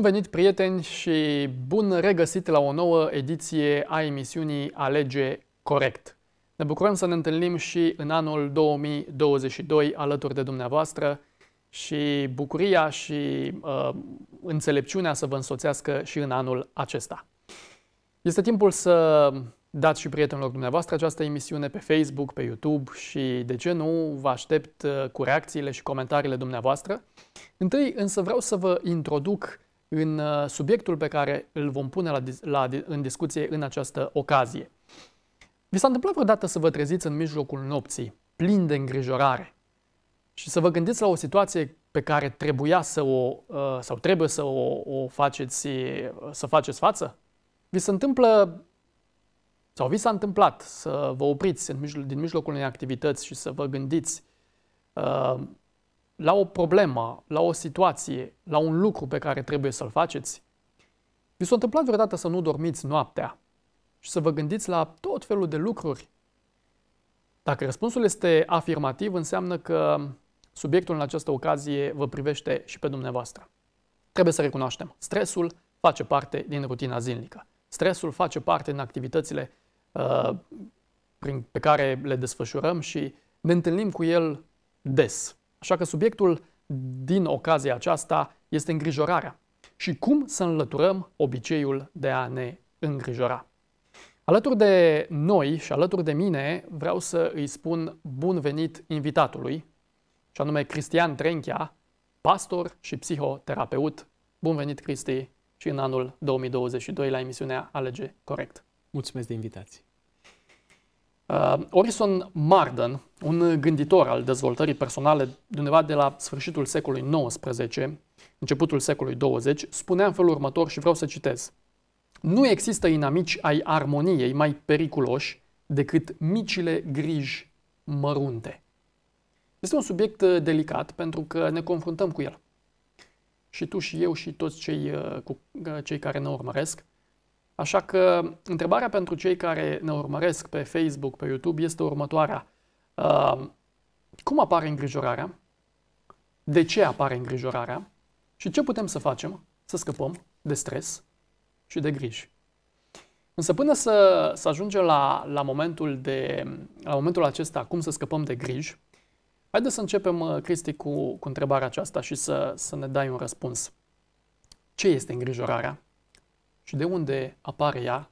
Bun venit, prieteni, și bun regăsit la o nouă ediție a emisiunii Alege Corect. Ne bucurăm să ne întâlnim și în anul 2022 alături de dumneavoastră și bucuria și uh, înțelepciunea să vă însoțească și în anul acesta. Este timpul să dați și prietenilor dumneavoastră această emisiune pe Facebook, pe YouTube și, de ce nu, vă aștept uh, cu reacțiile și comentariile dumneavoastră. Întâi, însă, vreau să vă introduc în uh, subiectul pe care îl vom pune la, la, în discuție în această ocazie. Vi s-a întâmplat vreodată să vă treziți în mijlocul nopții, plin de îngrijorare, și să vă gândiți la o situație pe care trebuia să o, uh, sau trebuie să o, o faceți, uh, să faceți față? Vi se întâmplă sau vi s-a întâmplat să vă opriți în mijlo- din mijlocul unei activități și să vă gândiți uh, la o problemă, la o situație, la un lucru pe care trebuie să-l faceți, vi s-a întâmplat vreodată să nu dormiți noaptea și să vă gândiți la tot felul de lucruri? Dacă răspunsul este afirmativ, înseamnă că subiectul în această ocazie vă privește și pe dumneavoastră. Trebuie să recunoaștem, stresul face parte din rutina zilnică. Stresul face parte din activitățile uh, prin, pe care le desfășurăm și ne întâlnim cu el des. Așa că subiectul din ocazia aceasta este îngrijorarea și cum să înlăturăm obiceiul de a ne îngrijora. Alături de noi și alături de mine vreau să îi spun bun venit invitatului, și anume Cristian Trenchea, pastor și psihoterapeut. Bun venit, Cristi, și în anul 2022 la emisiunea Alege Corect. Mulțumesc de invitație. Uh, Orison Marden, un gânditor al dezvoltării personale de undeva de la sfârșitul secolului XIX, începutul secolului 20, spunea în felul următor și vreau să citez. Nu există inamici ai armoniei mai periculoși decât micile griji mărunte. Este un subiect uh, delicat pentru că ne confruntăm cu el. Și tu și eu și toți cei, uh, cu, uh, cei care ne urmăresc Așa că întrebarea pentru cei care ne urmăresc pe Facebook, pe YouTube, este următoarea. Uh, cum apare îngrijorarea? De ce apare îngrijorarea? Și ce putem să facem să scăpăm de stres și de griji? Însă până să, să ajungem la, la, momentul de, la momentul acesta, cum să scăpăm de griji, haideți să începem, uh, Cristi, cu, cu întrebarea aceasta și să, să ne dai un răspuns. Ce este îngrijorarea? și de unde apare ea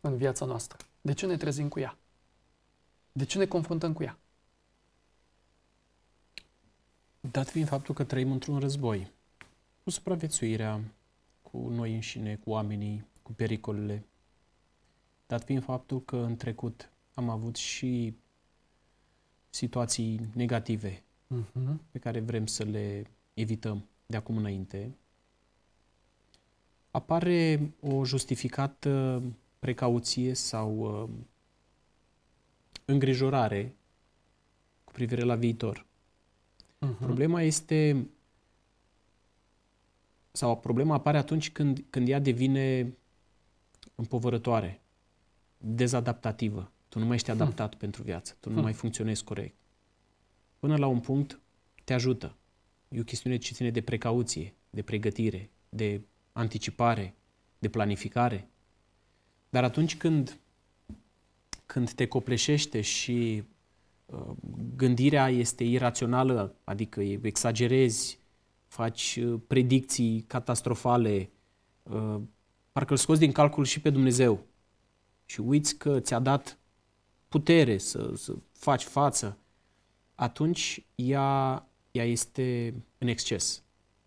în viața noastră. De ce ne trezim cu ea? De ce ne confruntăm cu ea? Dat fiind faptul că trăim într-un război, cu supraviețuirea, cu noi înșine, cu oamenii, cu pericolele, dat fiind faptul că în trecut am avut și situații negative uh-huh. pe care vrem să le evităm de acum înainte, apare o justificată precauție sau uh, îngrijorare cu privire la viitor. Uh-huh. Problema este sau problema apare atunci când, când ea devine împovărătoare, dezadaptativă. Tu nu mai ești hmm. adaptat hmm. pentru viață, tu nu hmm. mai funcționezi corect. Până la un punct te ajută. E o chestiune ce ține de precauție, de pregătire, de anticipare, de planificare. Dar atunci când, când te copleșește și uh, gândirea este irațională, adică exagerezi, faci uh, predicții catastrofale, uh, parcă îl scoți din calcul și pe Dumnezeu și uiți că ți-a dat putere să, să faci față, atunci ea, ea este în exces.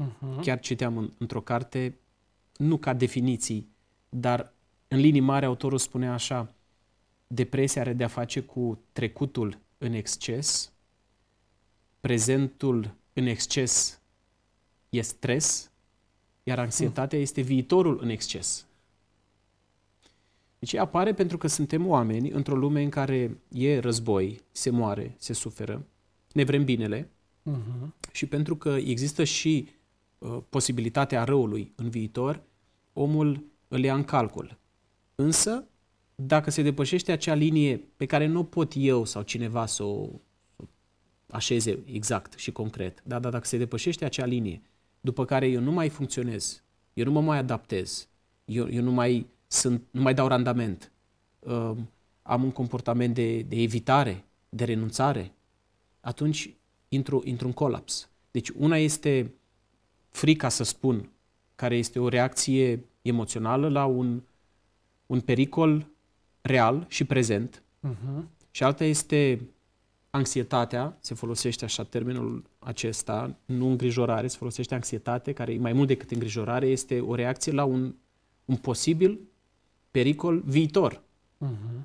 Uh-huh. Chiar citeam în, într-o carte nu ca definiții, dar în linii mari autorul spune așa, depresia are de-a face cu trecutul în exces, prezentul în exces e stres, iar anxietatea este viitorul în exces. Deci apare pentru că suntem oameni într-o lume în care e război, se moare, se suferă, ne vrem binele uh-huh. și pentru că există și uh, posibilitatea răului în viitor, omul îl ia în calcul. Însă, dacă se depășește acea linie pe care nu pot eu sau cineva să o așeze exact și concret, da, dar dacă se depășește acea linie, după care eu nu mai funcționez, eu nu mă mai adaptez, eu, eu nu, mai sunt, nu mai dau randament, uh, am un comportament de, de evitare, de renunțare, atunci intru, intru în colaps. Deci una este frica să spun care este o reacție emoțională la un, un pericol real și prezent. Uh-huh. Și alta este anxietatea, se folosește așa termenul acesta, nu îngrijorare, se folosește anxietate, care mai mult decât îngrijorare, este o reacție la un, un posibil pericol viitor. Uh-huh.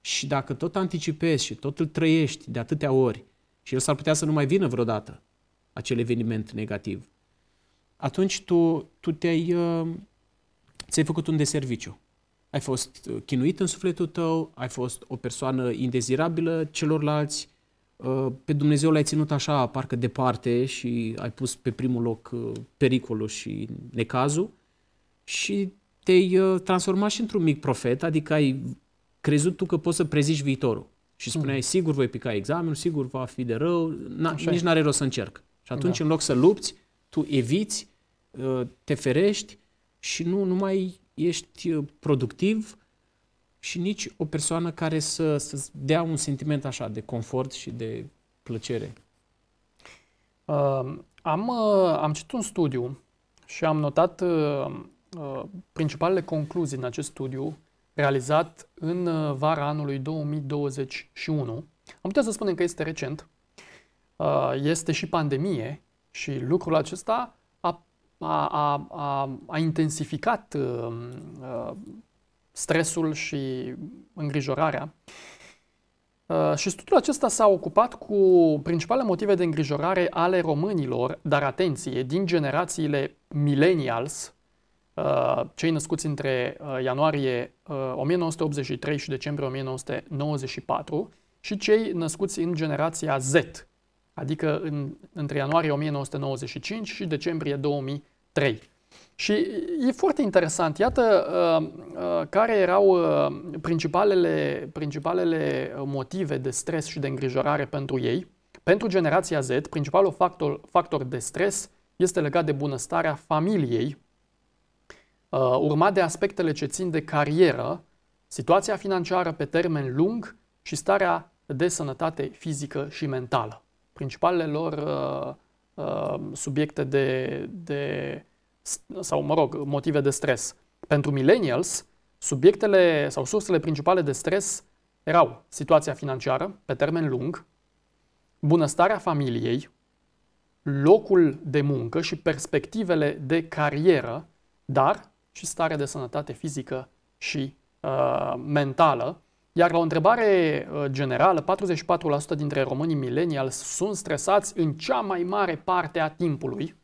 Și dacă tot anticipezi și tot îl trăiești de atâtea ori și el s-ar putea să nu mai vină vreodată acel eveniment negativ, atunci tu, tu te-ai, uh, ți-ai făcut un deserviciu. Ai fost uh, chinuit în sufletul tău, ai fost o persoană indezirabilă celorlalți, uh, pe Dumnezeu l-ai ținut așa, parcă departe și ai pus pe primul loc pericolul și necazul și te-ai transformat și într-un mic profet, adică ai crezut tu că poți să prezici viitorul. Și spuneai, hmm. sigur voi pica examenul, sigur va fi de rău, nici n-are rost să încerc. Și atunci, da. în loc să lupți, tu eviți, uh, te ferești și nu, nu mai ești uh, productiv și nici o persoană care să, să dea un sentiment așa de confort și de plăcere. Uh, am, uh, am citit un studiu și am notat uh, uh principalele concluzii în acest studiu realizat în uh, vara anului 2021. Am putea să spunem că este recent. Uh, este și pandemie și lucrul acesta a, a, a, a, a intensificat uh, uh, stresul și îngrijorarea. Uh, și studiul acesta s-a ocupat cu principale motive de îngrijorare ale românilor, dar atenție, din generațiile millennials, uh, cei născuți între uh, ianuarie 1983 uh, și decembrie 1994, și cei născuți în generația Z, adică în, între ianuarie 1995 și decembrie 2003. Și e foarte interesant, iată uh, uh, care erau uh, principalele, principalele motive de stres și de îngrijorare pentru ei. Pentru generația Z, principalul factor, factor de stres este legat de bunăstarea familiei, urmat de aspectele ce țin de carieră, situația financiară pe termen lung și starea de sănătate fizică și mentală principalele lor uh, uh, subiecte de, de, sau mă rog, motive de stres. Pentru millennials, subiectele sau sursele principale de stres erau situația financiară pe termen lung, bunăstarea familiei, locul de muncă și perspectivele de carieră, dar și starea de sănătate fizică și uh, mentală, iar la o întrebare uh, generală, 44% dintre românii millennials sunt stresați în cea mai mare parte a timpului,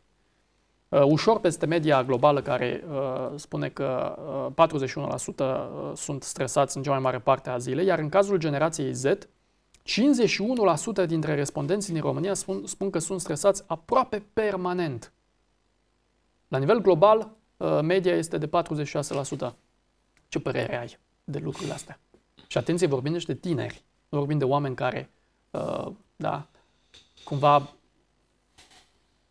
uh, ușor peste media globală care uh, spune că 41% sunt stresați în cea mai mare parte a zilei, iar în cazul generației Z, 51% dintre respondenții din România spun, spun că sunt stresați aproape permanent. La nivel global, media este de 46%. Ce părere ai de lucrurile astea? Și atenție, vorbim de tineri, nu vorbim de oameni care, uh, da, cumva,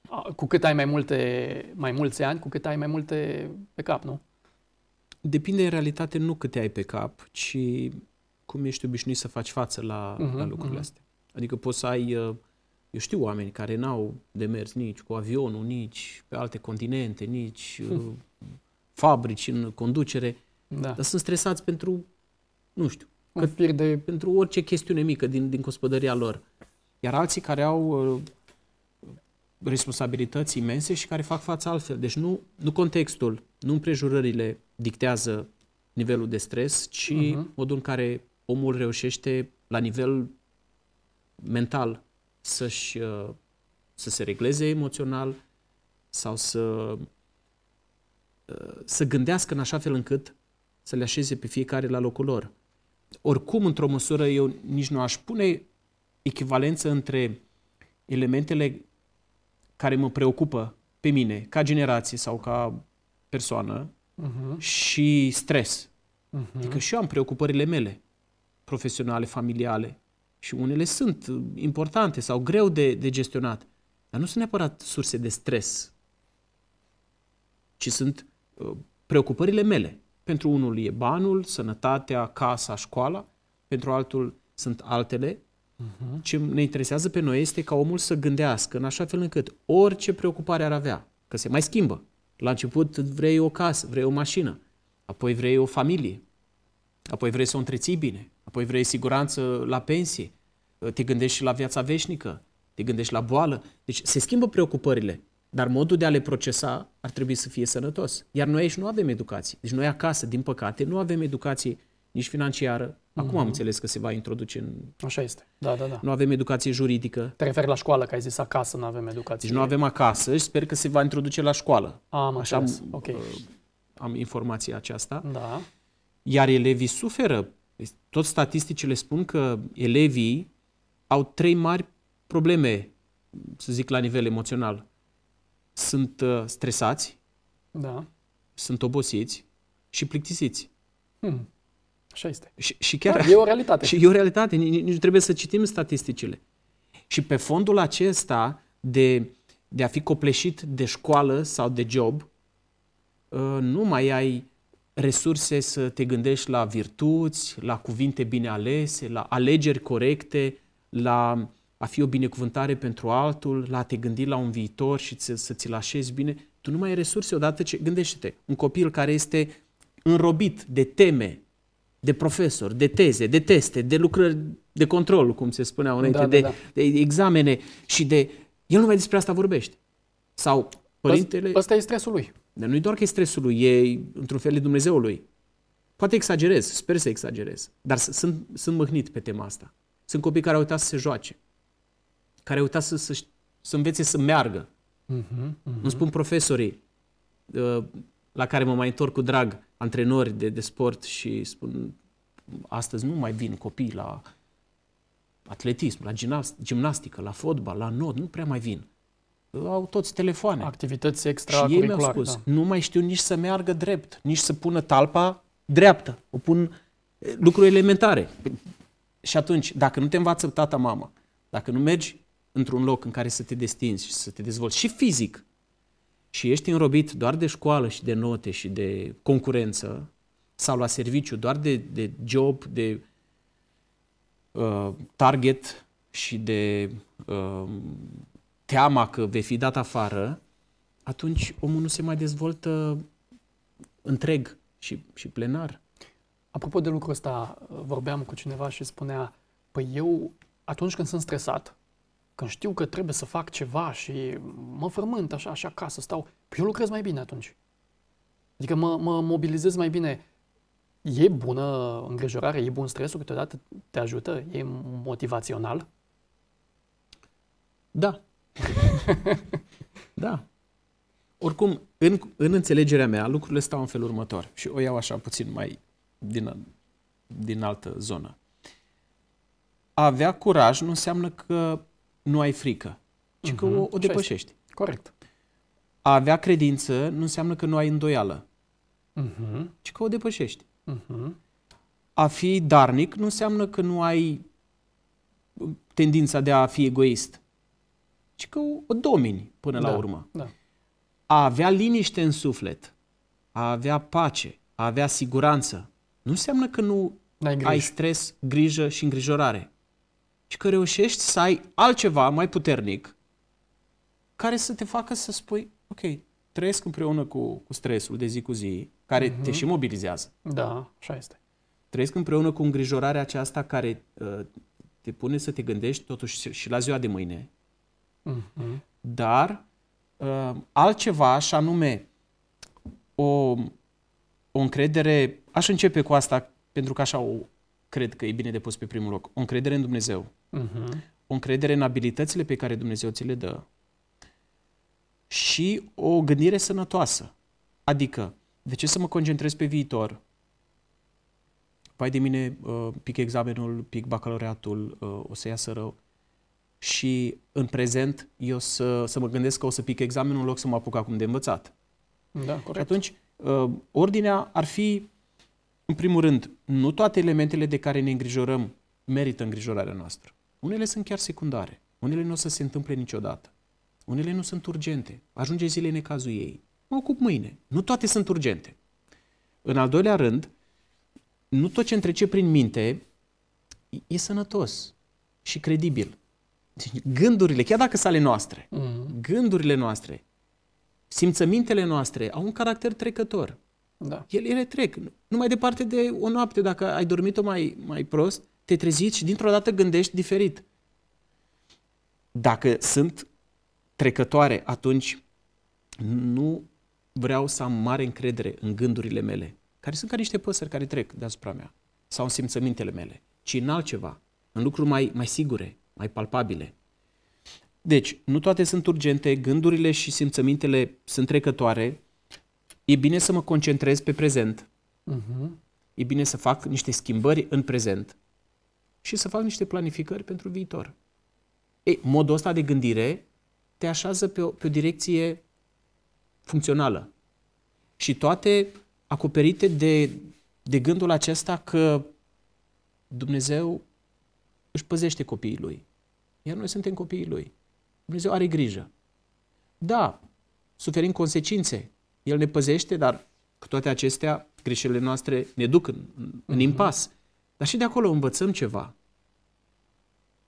uh, cu cât ai mai multe, mai mulți ani, cu cât ai mai multe pe cap, nu? Depinde în realitate nu câte ai pe cap, ci cum ești obișnuit să faci față la, uh-huh, la lucrurile uh-huh. astea. Adică poți să ai, uh, eu știu oameni care n-au de mers nici cu avionul, nici pe alte continente, nici hmm. fabrici în conducere, da. dar sunt stresați pentru, nu știu, cât de... pentru orice chestiune mică din, din gospodăria lor. Iar alții care au uh, responsabilități imense și care fac față altfel. Deci nu, nu contextul, nu împrejurările dictează nivelul de stres, ci uh-huh. modul în care omul reușește la nivel mental să-și, uh, să se regleze emoțional sau să, uh, să gândească în așa fel încât să le așeze pe fiecare la locul lor oricum, într-o măsură, eu nici nu aș pune echivalență între elementele care mă preocupă pe mine, ca generație sau ca persoană, uh-huh. și stres. Uh-huh. Adică și eu am preocupările mele, profesionale, familiale. Și unele sunt importante sau greu de, de gestionat. Dar nu sunt neapărat surse de stres, ci sunt uh, preocupările mele. Pentru unul e banul, sănătatea, casa, școala, pentru altul sunt altele. Mhm. Ce ne interesează pe noi este ca omul să gândească în așa fel încât orice preocupare ar avea, că se mai schimbă. La început vrei o casă, vrei o mașină, apoi vrei o familie, apoi vrei să o întreții bine, apoi vrei siguranță la pensie, te gândești și la viața veșnică, te gândești la boală. Deci se schimbă preocupările. Dar modul de a le procesa ar trebui să fie sănătos. Iar noi aici nu avem educație. Deci noi acasă, din păcate, nu avem educație nici financiară. Acum mm-hmm. am mhm. înțeles că se va introduce în... Așa este. Da, da, da. Nu avem educație juridică. Te referi la școală, că ai zis acasă nu avem educație. Deci nu avem acasă și sper că se va introduce la școală. am Așa am, okay. Uh, am informația aceasta. Da. Iar elevii suferă. Deci tot statisticile spun că elevii au trei mari probleme, să zic, la nivel emoțional sunt uh, stresați, da. sunt obosiți și plictisiți. Hmm. Așa este. Și, și chiar, da, e o realitate. Și e o realitate, nici nu trebuie să citim statisticile. Și pe fondul acesta de, de a fi copleșit de școală sau de job, uh, nu mai ai resurse să te gândești la virtuți, la cuvinte bine alese, la alegeri corecte, la a fi o binecuvântare pentru altul, la a te gândi la un viitor și să ți-l așezi bine, tu nu mai ai resurse odată ce... Gândește-te, un copil care este înrobit de teme, de profesori, de teze, de teste, de lucrări de control, cum se spunea înainte, da, da, de, da. de examene și de... El nu mai despre asta vorbește. Sau părintele... Ăsta e stresul lui. Dar nu e doar că e stresul lui, e într-un fel de Dumnezeul lui. Poate exagerez, sper să exagerez, dar sunt, sunt mâhnit pe tema asta. Sunt copii care au uitat să se joace care au uitat să, să, să învețe să meargă. Uh-huh, uh-huh. Îmi spun profesorii uh, la care mă mai întorc cu drag, antrenori de, de sport și spun astăzi nu mai vin copii la atletism, la gimnastică, la fotbal, la nod, nu prea mai vin. Uh, au toți telefoane. Activități extracurriculare. Și ei mi-au spus, da. nu mai știu nici să meargă drept, nici să pună talpa dreaptă. O pun uh, lucruri elementare. Păi, și atunci, dacă nu te învață tata, mama, dacă nu mergi într-un loc în care să te destinzi și să te dezvolți și fizic și ești înrobit doar de școală și de note și de concurență sau la serviciu doar de, de job, de uh, target și de uh, teama că vei fi dat afară, atunci omul nu se mai dezvoltă întreg și, și plenar. Apropo de lucrul ăsta, vorbeam cu cineva și spunea, păi eu, atunci când sunt stresat, când știu că trebuie să fac ceva și mă frământ așa așa ca să stau, păi eu lucrez mai bine atunci. Adică mă, mă mobilizez mai bine. E bună îngrijorare, e bun stresul, câteodată te ajută, e motivațional? Da. da. Oricum, în, în înțelegerea mea, lucrurile stau în felul următor și o iau așa puțin mai din, din altă zonă. A avea curaj nu înseamnă că nu ai frică, ci uh-huh. că mhm. o, o depășești. Corect. A avea credință nu înseamnă că nu ai îndoială, uh-huh. ci că o depășești. Uh-huh. A fi darnic nu înseamnă că nu ai tendința de a fi egoist, ci că o, o domini până da, la urmă. Da. A avea liniște în suflet, a avea pace, a avea siguranță, nu înseamnă că nu ai, ai stres, grijă și îngrijorare ci că reușești să ai altceva mai puternic care să te facă să spui, ok, trăiesc împreună cu, cu stresul de zi cu zi, care uh-huh. te și mobilizează. Da, așa este. Trăiesc împreună cu îngrijorarea aceasta care uh, te pune să te gândești totuși și la ziua de mâine. Uh-huh. Dar uh, altceva, așa nume, o, o încredere, aș începe cu asta pentru că așa o, cred că e bine de pus pe primul loc. O încredere în Dumnezeu. Uh-huh. O încredere în abilitățile pe care Dumnezeu ți le dă. Și o gândire sănătoasă. Adică, de ce să mă concentrez pe viitor? Pai de mine, uh, pic examenul, pic bacalaureatul, uh, o să iasă rău. Și în prezent eu să, să mă gândesc că o să pic examenul în loc să mă apuc acum de învățat. Da, corect. Și atunci, uh, ordinea ar fi în primul rând, nu toate elementele de care ne îngrijorăm merită îngrijorarea noastră. Unele sunt chiar secundare. Unele nu o să se întâmple niciodată. Unele nu sunt urgente. Ajunge zile în cazul ei. Mă ocup mâine. Nu toate sunt urgente. În al doilea rând, nu tot ce întrece prin minte e sănătos și credibil. Deci, gândurile, chiar dacă sunt ale noastre, mm. gândurile noastre, simțămintele noastre au un caracter trecător. Da. Ele, ele trec. mai departe de o noapte, dacă ai dormit-o mai, mai prost, te treziți și dintr-o dată gândești diferit. Dacă sunt trecătoare, atunci nu vreau să am mare încredere în gândurile mele, care sunt ca niște păsări care trec deasupra mea, sau în simțămintele mele, ci în altceva, în lucruri mai, mai sigure, mai palpabile. Deci, nu toate sunt urgente, gândurile și simțămintele sunt trecătoare, e bine să mă concentrez pe prezent. Uh-huh. E bine să fac niște schimbări în prezent și să fac niște planificări pentru viitor. Ei, modul ăsta de gândire te așează pe o, pe o direcție funcțională. Și toate acoperite de, de gândul acesta că Dumnezeu își păzește copiii lui. Iar noi suntem copiii lui. Dumnezeu are grijă. Da, suferim consecințe el ne păzește, dar cu toate acestea, greșelile noastre ne duc în, în mhm. impas. Dar și de acolo învățăm ceva.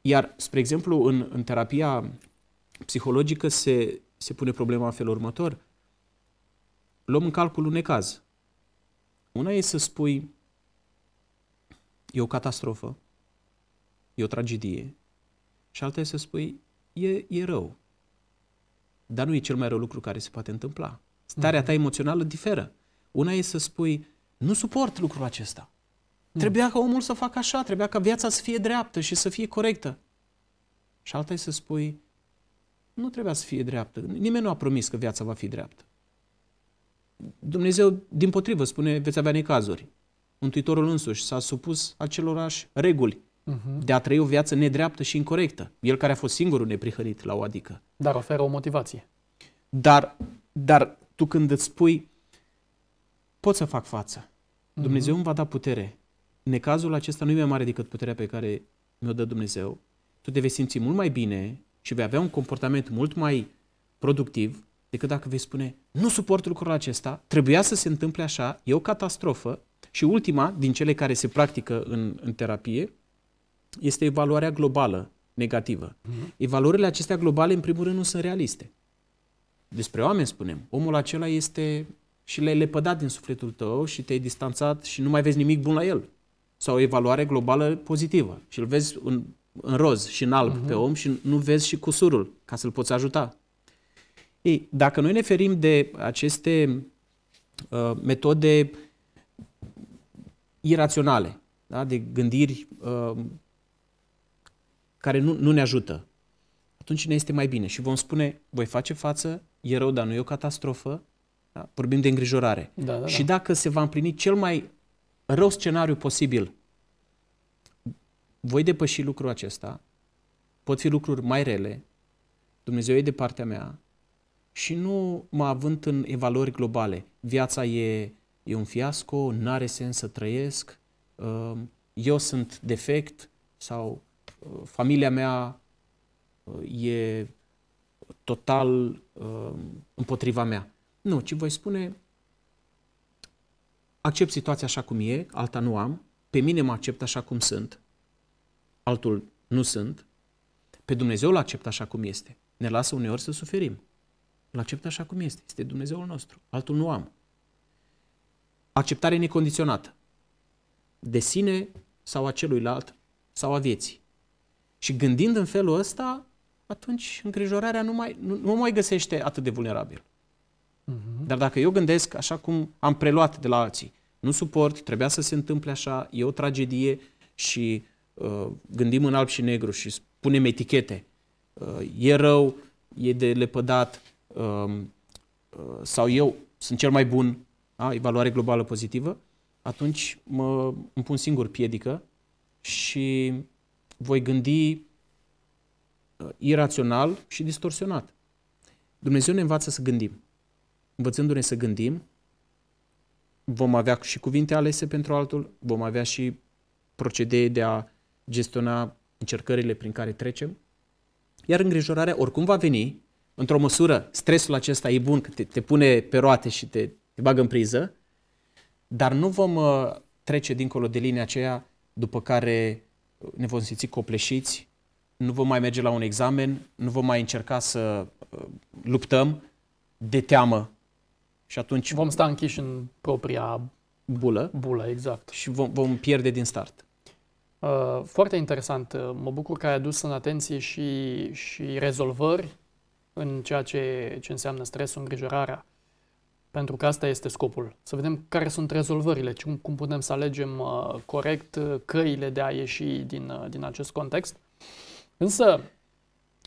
Iar, spre exemplu, în, în terapia psihologică se, se pune problema în felul următor. Luăm în calcul un necaz. Una e să spui, e o catastrofă, e o tragedie, și alta e să spui, e, e rău. Dar nu e cel mai rău lucru care se poate întâmpla. Starea mm. ta emoțională diferă. Una e să spui, nu suport lucrul acesta. Mm. Trebuia ca omul să facă așa, trebuia ca viața să fie dreaptă și să fie corectă. Și alta e să spui, nu trebuia să fie dreaptă. Nimeni nu a promis că viața va fi dreaptă. Dumnezeu, din potrivă, spune, veți avea necazuri. Întuitorul însuși s-a supus acelorași reguli uh-huh. de a trăi o viață nedreaptă și incorrectă. El care a fost singurul neprihănit la o adică. Dar oferă o motivație. Dar, dar tu când îți spui, pot să fac față, mhm. Dumnezeu îmi va da putere. Necazul acesta nu e mai mare decât puterea pe care mi-o dă Dumnezeu. Tu te vei simți mult mai bine și vei avea un comportament mult mai productiv decât dacă vei spune, nu suport lucrul acesta, trebuia să se întâmple așa, e o catastrofă. Și ultima din cele care se practică în, în terapie este evaluarea globală negativă. Mhm. Evaluările acestea globale, în primul rând, nu sunt realiste despre oameni spunem, omul acela este și le-ai lepădat din sufletul tău și te-ai distanțat și nu mai vezi nimic bun la el. Sau o evaluare globală pozitivă și îl vezi în, în roz și în alb uh-huh. pe om și nu vezi și cusurul ca să-l poți ajuta. Ei, dacă noi ne ferim de aceste uh, metode iraționale, da? de gândiri uh, care nu, nu ne ajută, atunci ne este mai bine și vom spune, voi face față e rău, dar nu e o catastrofă. Da? Vorbim de îngrijorare. Da, da, și da. dacă se va împlini cel mai rău scenariu posibil, voi depăși lucrul acesta, pot fi lucruri mai rele, Dumnezeu e de partea mea și nu mă având în evaluări globale. Viața e, e un fiasco, nu are sens să trăiesc, uh, eu sunt defect sau uh, familia mea uh, e total uh, împotriva mea. Nu, ci voi spune, accept situația așa cum e, alta nu am, pe mine mă accept așa cum sunt, altul nu sunt, pe Dumnezeu îl accept așa cum este. Ne lasă uneori să suferim. Îl accept așa cum este. Este Dumnezeul nostru. Altul nu am. Acceptare necondiționată. De sine sau a celuilalt sau a vieții. Și gândind în felul ăsta, atunci îngrijorarea nu mai, nu, nu mai găsește atât de vulnerabil. Uh-huh. Dar dacă eu gândesc așa cum am preluat de la alții, nu suport, trebuia să se întâmple așa, e o tragedie și uh, gândim în alb și negru și punem etichete. Uh, e rău, e de lepădat uh, uh, sau eu sunt cel mai bun, a, evaluare globală pozitivă, atunci mă, îmi pun singur piedică și voi gândi Uh, irațional și distorsionat. Dumnezeu ne învață să gândim. Învățându-ne să gândim, vom avea și cuvinte alese pentru altul, vom avea și procedee de a gestiona încercările prin care trecem, iar îngrijorarea oricum va veni, într-o măsură, stresul acesta e bun, că te, te pune pe roate și te, te bagă în priză, dar nu vom uh, trece dincolo de linia aceea după care ne vom simți copleșiți nu vom mai merge la un examen, nu vom mai încerca să uh, luptăm de teamă. Și atunci vom sta închiși în propria bulă. Bulă, exact. Și vom, vom pierde din start. Uh, foarte interesant. Uh, mă bucur că ai adus în atenție și, și rezolvări în ceea ce, ce înseamnă stresul, îngrijorarea. Pentru că asta este scopul. Să vedem care sunt rezolvările, cum, cum putem să alegem corect căile de a ieși din, din acest context. Însă,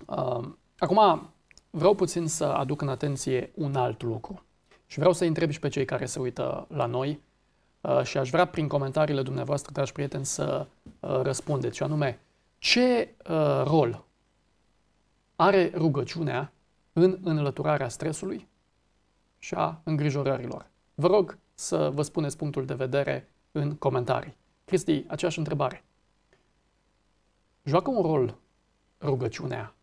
uh, acum vreau puțin să aduc în atenție un alt lucru. Și vreau să întreb și pe cei care se uită la noi uh, și aș vrea prin comentariile dumneavoastră, dragi prieteni, să uh, răspundeți. Și anume, ce uh, rol are rugăciunea în înlăturarea stresului și a îngrijorărilor? Vă rog să vă spuneți punctul de vedere în comentarii. Cristi, aceeași întrebare. Joacă un rol rugăciunea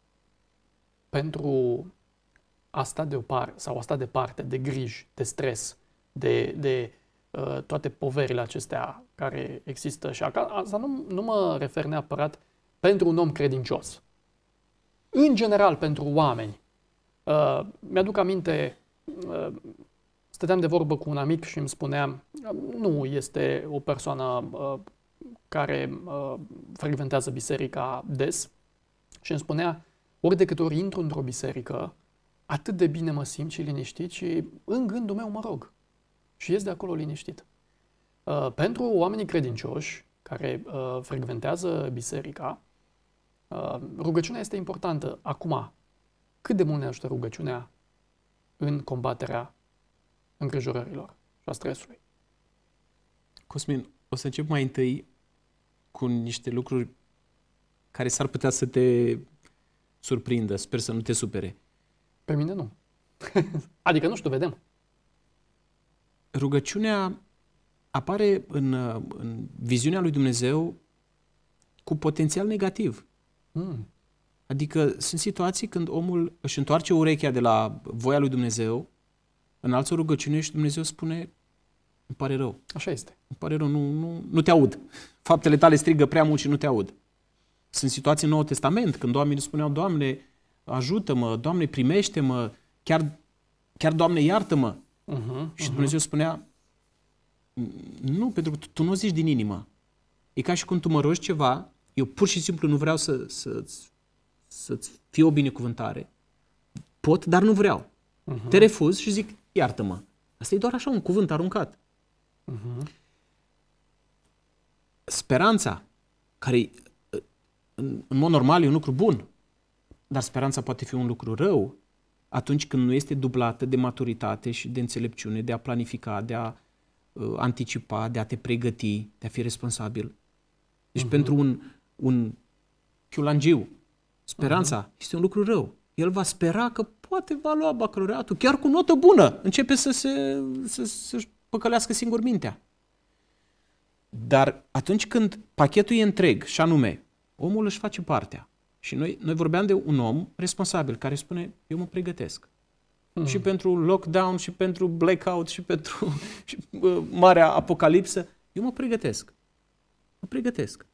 pentru a sta deoparte sau a sta departe de griji, de stres, de, de uh, toate poverile acestea care există. Și asta nu, nu mă refer neapărat pentru un om credincios. În general, pentru oameni. Uh, mi-aduc aminte, uh, stăteam de vorbă cu un amic și îmi spuneam, nu este o persoană uh, care uh, frecventează biserica des, și îmi spunea, ori de câte ori intru într-o biserică, atât de bine mă simt și liniștit și în gândul meu mă rog. Și ies de acolo liniștit. Uh, pentru oamenii credincioși care uh, frecventează biserica, uh, rugăciunea este importantă. Acum, cât de mult ne ajută rugăciunea în combaterea îngrijorărilor și a stresului? Cosmin, o să încep mai întâi cu niște lucruri care s-ar putea să te surprindă? Sper să nu te supere. Pe mine nu. adică nu știu, vedem. Rugăciunea apare în, în viziunea lui Dumnezeu cu potențial negativ. Mm. Adică sunt situații când omul își întoarce urechea de la voia lui Dumnezeu, în altă rugăciune și Dumnezeu spune, îmi pare rău. Așa este. Îmi pare rău, nu, nu, nu te aud. Faptele tale strigă prea mult și nu te aud. Sunt situații în Noul Testament, când oamenii spuneau, Doamne, ajută-mă, Doamne, primește-mă, chiar, chiar Doamne, iartă-mă. Uh-huh, și uh-huh. Dumnezeu uh-huh. spunea, nu, pentru că tu, tu nu zici din inimă. E ca și cum tu mă rogi ceva, eu pur și simplu nu vreau să, să, să-ți fie o binecuvântare. Pot, dar nu vreau. Uh-huh. Te refuz și zic, iartă-mă. Asta e doar așa un cuvânt aruncat. Uh-huh. Speranța, care în, mod normal, e un lucru bun. Dar speranța poate fi un lucru rău atunci când nu este dublată de maturitate și de înțelepciune, de a planifica, de a uh, anticipa, de a te pregăti, de a fi responsabil. Deci uh-huh. pentru un, un chiulangiu, speranța uh-huh. este un lucru rău. El va spera că poate va lua bacalaureatul, chiar cu notă bună. Începe să se, să, să păcălească singur mintea. Dar atunci când pachetul e întreg, și anume Omul își face partea. Și noi, noi vorbeam de un om responsabil care spune, eu mă pregătesc. Hmm. Și pentru lockdown, și pentru blackout, și pentru și, uh, marea apocalipsă. Eu mă pregătesc. Mă pregătesc.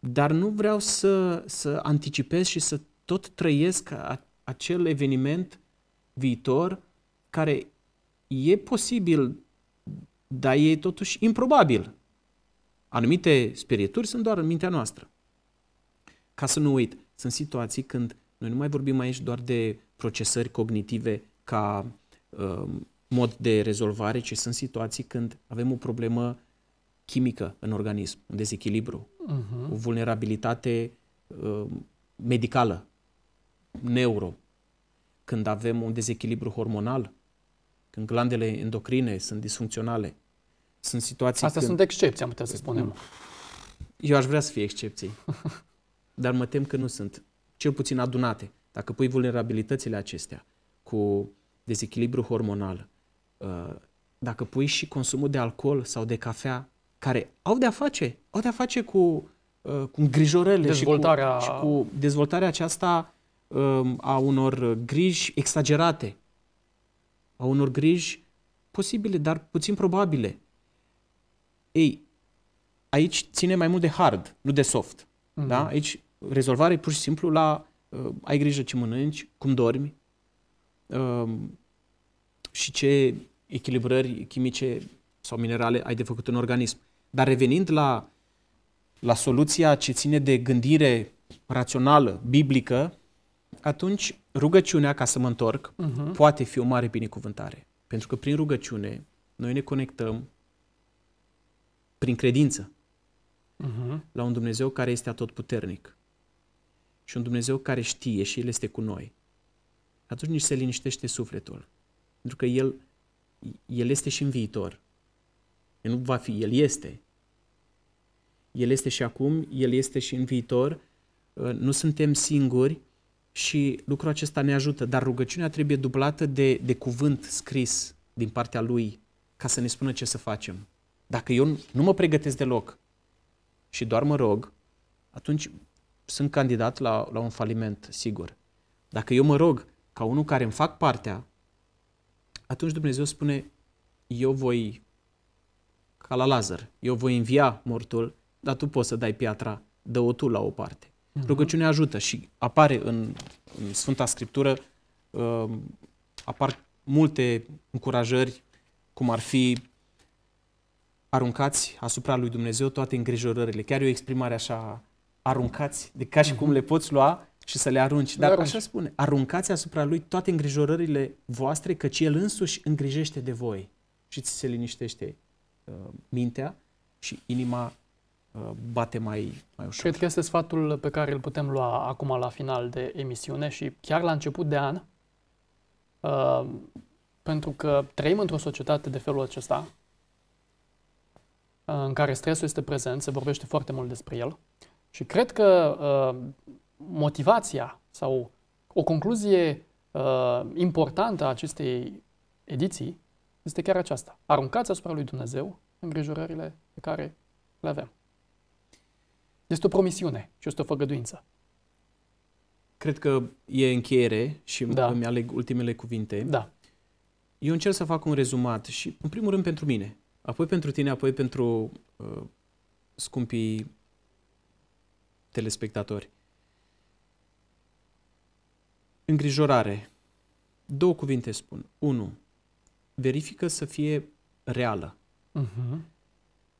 Dar nu vreau să, să anticipez și să tot trăiesc a, acel eveniment viitor care e posibil, dar e totuși improbabil. Anumite spirituri sunt doar în mintea noastră. Ca să nu uit, sunt situații când noi nu mai vorbim aici doar de procesări cognitive ca uh, mod de rezolvare, ci sunt situații când avem o problemă chimică în organism, un dezechilibru, uh-huh. o vulnerabilitate uh, medicală, neuro, când avem un dezechilibru hormonal, când glandele endocrine sunt disfuncționale. Sunt situații Astea când... sunt excepții, am putea să spunem. Eu aș vrea să fie excepții. dar mă tem că nu sunt, cel puțin adunate. Dacă pui vulnerabilitățile acestea cu dezechilibru hormonal, uh, dacă pui și consumul de alcool sau de cafea, care au de-a face, au de-a face cu, uh, cu îngrijorările dezvoltarea... și, cu, și cu dezvoltarea aceasta um, a unor griji exagerate, a unor griji posibile, dar puțin probabile. Ei, aici ține mai mult de hard, nu de soft. Mm-hmm. Da? Aici Rezolvare pur și simplu la uh, ai grijă ce mănânci, cum dormi uh, și ce echilibrări chimice sau minerale ai de făcut în organism. Dar revenind la, la soluția ce ține de gândire rațională, biblică, atunci rugăciunea, ca să mă întorc, uh-huh. poate fi o mare binecuvântare. Pentru că prin rugăciune noi ne conectăm prin credință uh-huh. la un Dumnezeu care este atotputernic și un Dumnezeu care știe și El este cu noi, atunci nici se liniștește sufletul. Pentru că El, El este și în viitor. El nu va fi, El este. El este și acum, El este și în viitor. Uh, nu suntem singuri și lucrul acesta ne ajută, dar rugăciunea trebuie dublată de, de cuvânt scris din partea Lui ca să ne spună ce să facem. Dacă eu nu mă pregătesc deloc și doar mă rog, atunci sunt candidat la, la un faliment sigur. Dacă eu mă rog ca unul care îmi fac partea, atunci Dumnezeu spune, eu voi, ca la Lazar, eu voi învia mortul, dar tu poți să dai piatra, dă-o tu la o parte. Uh-huh. Rugăciunea ajută și apare în, în Sfânta Scriptură, uh, apar multe încurajări, cum ar fi aruncați asupra lui Dumnezeu toate îngrijorările. Chiar e o exprimare așa aruncați, de ca și cum le poți lua și să le arunci. Dar arunci. așa spune, aruncați asupra lui toate îngrijorările voastre, căci el însuși îngrijește de voi și ți se liniștește uh, mintea și inima uh, bate mai, mai ușor. Cred că este sfatul pe care îl putem lua acum la final de emisiune și chiar la început de an, uh, pentru că trăim într-o societate de felul acesta, uh, în care stresul este prezent, se vorbește foarte mult despre el, și cred că uh, motivația sau o concluzie uh, importantă a acestei ediții este chiar aceasta. Aruncați asupra lui Dumnezeu îngrijorările pe care le avem. Este o promisiune și este o făgăduință. Cred că e încheiere și da. îmi aleg ultimele cuvinte. Da. Eu încerc să fac un rezumat și, în primul rând, pentru mine, apoi pentru tine, apoi pentru uh, scumpii telespectatori. Îngrijorare. Două cuvinte spun. Unu, verifică să fie reală. Uh-huh.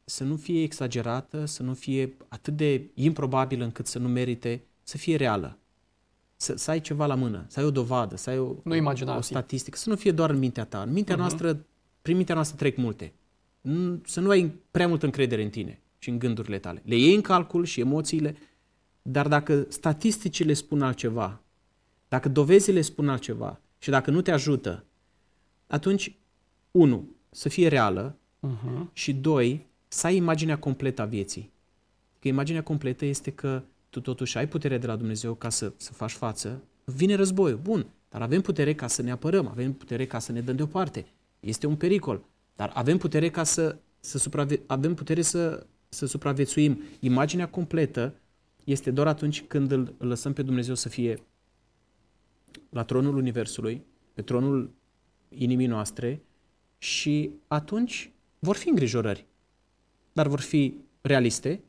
Să nu fie exagerată, să nu fie atât de improbabilă încât să nu merite, să fie reală. Să, să ai ceva la mână, să ai o dovadă, să ai o, nu o statistică, să nu fie doar în mintea ta. În mintea uh-huh. noastră, prin mintea noastră trec multe. Să nu ai prea multă încredere în tine și în gândurile tale. Le iei în calcul și emoțiile, dar dacă statisticile spun altceva, dacă dovezile spun altceva și dacă nu te ajută, atunci, unu, să fie reală uh-huh. și doi, să ai imaginea completă a vieții. Că imaginea completă este că tu totuși ai putere de la Dumnezeu ca să, să faci față. Vine războiul, bun, dar avem putere ca să ne apărăm, avem putere ca să ne dăm deoparte. Este un pericol, dar avem putere ca să, să supravie- avem putere să, să supraviețuim. Imaginea completă este doar atunci când îl lăsăm pe Dumnezeu să fie la tronul Universului, pe tronul inimii noastre și atunci vor fi îngrijorări, dar vor fi realiste,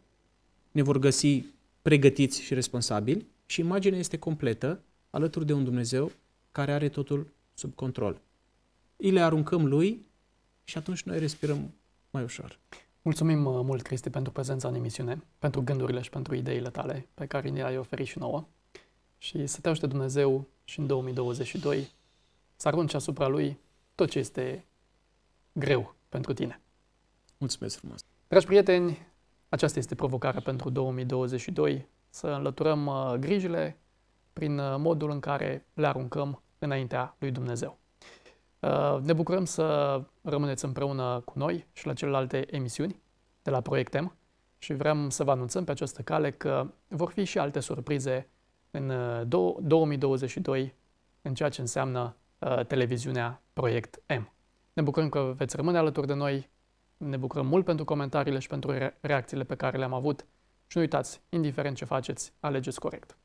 ne vor găsi pregătiți și responsabili și imaginea este completă alături de un Dumnezeu care are totul sub control. Îi le aruncăm lui și atunci noi respirăm mai ușor. Mulțumim uh, mult, Cristi, pentru prezența în emisiune, pentru gândurile și pentru ideile tale pe care ne ai oferit și nouă și să te ajute Dumnezeu și în 2022 să arunci asupra Lui tot ce este greu pentru tine. Mulțumesc frumos! Dragi prieteni, aceasta este provocarea pentru 2022, să înlăturăm uh, grijile prin uh, modul în care le aruncăm înaintea lui Dumnezeu. Ne bucurăm să rămâneți împreună cu noi și la celelalte emisiuni de la Proiectem și vrem să vă anunțăm pe această cale că vor fi și alte surprize în 2022 uh, în ceea ce înseamnă uh, televiziunea Proiect M. Ne bucurăm că veți rămâne alături de noi, ne bucurăm mult pentru comentariile și pentru reacțiile pe care le-am avut și nu uitați, indiferent ce faceți, alegeți corect.